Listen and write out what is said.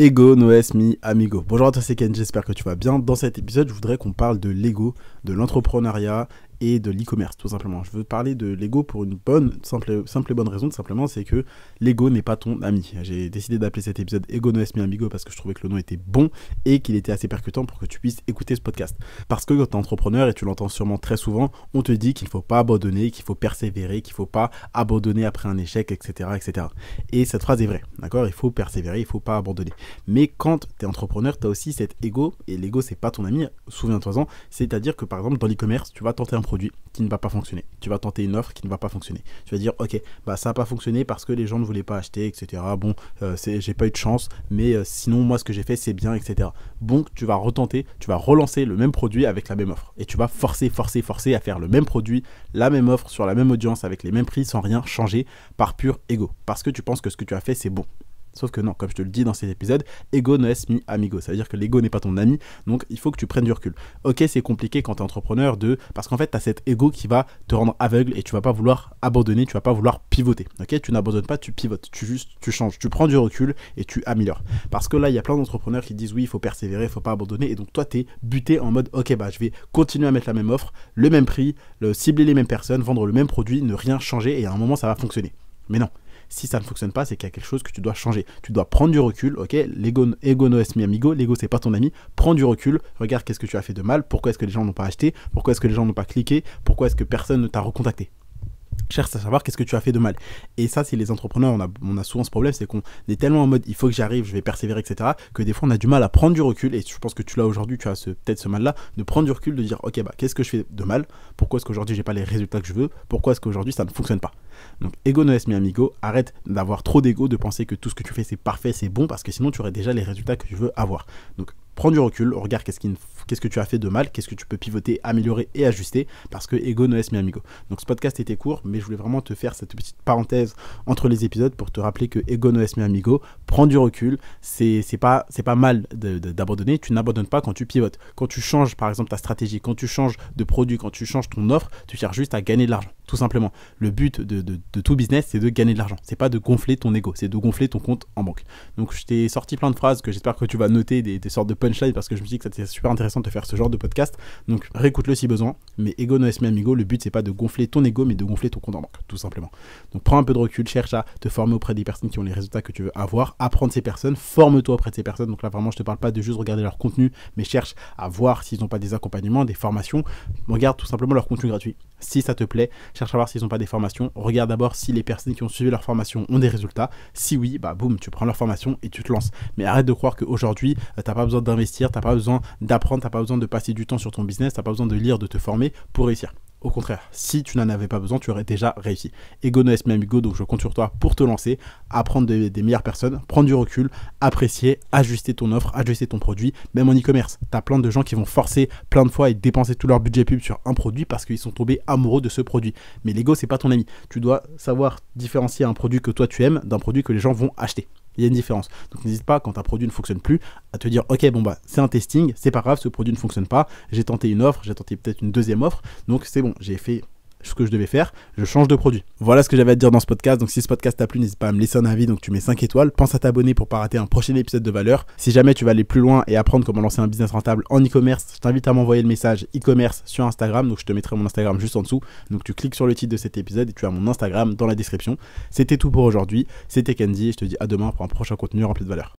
Ego, Noes, Mi, Amigo. Bonjour à toi, c'est Ken, j'espère que tu vas bien. Dans cet épisode, je voudrais qu'on parle de l'ego, de l'entrepreneuriat et de l'e-commerce, tout simplement. Je veux parler de Lego pour une bonne, simple, simple et bonne raison, tout simplement, c'est que Lego n'est pas ton ami. J'ai décidé d'appeler cet épisode Ego no es mi amigo parce que je trouvais que le nom était bon et qu'il était assez percutant pour que tu puisses écouter ce podcast. Parce que quand tu es entrepreneur, et tu l'entends sûrement très souvent, on te dit qu'il ne faut pas abandonner, qu'il faut persévérer, qu'il ne faut pas abandonner après un échec, etc., etc. Et cette phrase est vraie, d'accord Il faut persévérer, il ne faut pas abandonner. Mais quand tu es entrepreneur, tu as aussi cet ego, et l'ego c'est pas ton ami, souviens-toi-en, c'est-à-dire que par exemple dans l'e-commerce, tu vas tenter un qui ne va pas fonctionner. Tu vas tenter une offre qui ne va pas fonctionner. Tu vas dire, ok, bah ça n'a pas fonctionné parce que les gens ne voulaient pas acheter, etc. Bon, euh, c'est j'ai pas eu de chance, mais euh, sinon, moi, ce que j'ai fait, c'est bien, etc. bon tu vas retenter, tu vas relancer le même produit avec la même offre. Et tu vas forcer, forcer, forcer à faire le même produit, la même offre, sur la même audience, avec les mêmes prix, sans rien changer, par pur ego. Parce que tu penses que ce que tu as fait, c'est bon. Sauf que non, comme je te le dis dans cet épisode, ego no es mi amigo. Ça veut dire que l'ego n'est pas ton ami, donc il faut que tu prennes du recul. Ok, c'est compliqué quand tu es entrepreneur de. Parce qu'en fait, tu as cet ego qui va te rendre aveugle et tu vas pas vouloir abandonner, tu vas pas vouloir pivoter. Ok, tu n'abandonnes pas, tu pivotes, tu juste, tu changes, tu prends du recul et tu améliores. Parce que là, il y a plein d'entrepreneurs qui disent oui, il faut persévérer, il faut pas abandonner. Et donc toi, tu es buté en mode ok, bah je vais continuer à mettre la même offre, le même prix, le, cibler les mêmes personnes, vendre le même produit, ne rien changer et à un moment, ça va fonctionner. Mais non, si ça ne fonctionne pas, c'est qu'il y a quelque chose que tu dois changer. Tu dois prendre du recul, ok L'ego no es mi amigo, l'ego c'est pas ton ami. Prends du recul, regarde qu'est-ce que tu as fait de mal, pourquoi est-ce que les gens n'ont pas acheté, pourquoi est-ce que les gens n'ont pas cliqué, pourquoi est-ce que personne ne t'a recontacté cherche à savoir qu'est-ce que tu as fait de mal. Et ça, c'est les entrepreneurs, on a, on a souvent ce problème, c'est qu'on est tellement en mode il faut que j'arrive, je vais persévérer, etc., que des fois on a du mal à prendre du recul. Et je pense que tu l'as aujourd'hui, tu as peut-être ce, mal-là, de prendre du recul, de dire ok, bah qu'est-ce que je fais de mal Pourquoi est-ce qu'aujourd'hui j'ai pas les résultats que je veux Pourquoi est-ce qu'aujourd'hui ça ne fonctionne pas Donc, ego no es mi amigo, arrête d'avoir trop d'ego, de penser que tout ce que tu fais c'est parfait, c'est bon, parce que sinon tu aurais déjà les résultats que tu veux avoir. Donc, prends du recul, regarde qu'est-ce que tu as fait de mal, qu'est-ce que tu peux pivoter, améliorer et ajuster, parce que ego no es mi amigo. Donc ce podcast était court, mais je voulais vraiment te faire cette petite parenthèse entre les épisodes pour te rappeler que ego no es mi amigo, prends du recul, c'est pas, pas mal d'abandonner, tu n'abandonnes pas quand tu pivotes. Quand tu changes par exemple ta stratégie, quand tu changes de produit, quand tu changes ton offre, tu cherches juste à gagner de l'argent tout simplement. Le but de, tout business, c'est de gagner de l'argent. C'est pas de gonfler ton ego, c'est de gonfler ton compte en banque. Donc je t'ai sorti plein de phrases que j'espère que tu vas noter, des, sortes de punchlines, parce que je me suis dit que c'était super intéressant de faire ce genre de podcast. Donc réécoute-le si besoin. Mais ego no es mi amigo, le but c'est pas de gonfler ton ego, mais de gonfler ton compte en banque, tout simplement. Donc prends un peu de recul, cherche à te former auprès des personnes qui ont les résultats que tu veux avoir, apprendre ces personnes, forme-toi auprès de ces personnes. Donc là vraiment, je te parle pas de juste regarder leur contenu, mais cherche à voir s'ils n'ont pas des accompagnements, des formations. Regarde tout simplement leur contenu gratuit. Si ça te plaît, cherche à voir s'ils n'ont pas des formations, regarde d'abord si les personnes qui ont suivi leur formation ont des résultats. Si oui, bah boum, tu prends leur formation et tu te lances. Mais arrête de croire qu'aujourd'hui, tu euh, t'as pas besoin d'investir, t'as pas besoin d'apprendre, t'as pas besoin de passer du temps sur ton business, t'as pas besoin de lire, de te former pour réussir. Au contraire, si tu n'en avais pas besoin, tu aurais déjà réussi. Ego no es mi amigo, donc je compte sur toi pour te lancer, apprendre des, des, meilleures personnes, prendre du recul, apprécier, ajuster ton offre, ajuster ton produit, même en e-commerce. Tu as plein de gens qui vont forcer plein de fois et dépenser tout leur budget pub sur un produit parce qu'ils sont tombés amoureux de ce produit. Mais l'ego, c'est pas ton ami. Tu dois savoir différencier un produit que toi tu aimes d'un produit que les gens vont acheter il y a une différence. Donc n'hésite pas, quand un produit ne fonctionne plus, à te dire ok, bon bah c'est un testing, c'est pas grave, ce produit ne fonctionne pas, j'ai tenté une offre, j'ai tenté peut-être une deuxième offre, donc c'est bon, j'ai fait ce que je devais faire, je change de produit. Voilà ce que j'avais à dire dans ce podcast. Donc si ce podcast t'a plu, n'hésite pas à me laisser un avis, donc tu mets 5 étoiles. Pense à t'abonner pour pas rater un prochain épisode de valeur. Si jamais tu vas aller plus loin et apprendre comment lancer un business rentable en e-commerce, je t'invite à m'envoyer le message e-commerce sur Instagram. Donc je te mettrai mon Instagram juste en dessous. Donc tu cliques sur le titre de cet épisode et tu as mon Instagram dans la description. C'était tout pour aujourd'hui. C'était Kenzie je te dis à demain pour un prochain contenu rempli de valeur.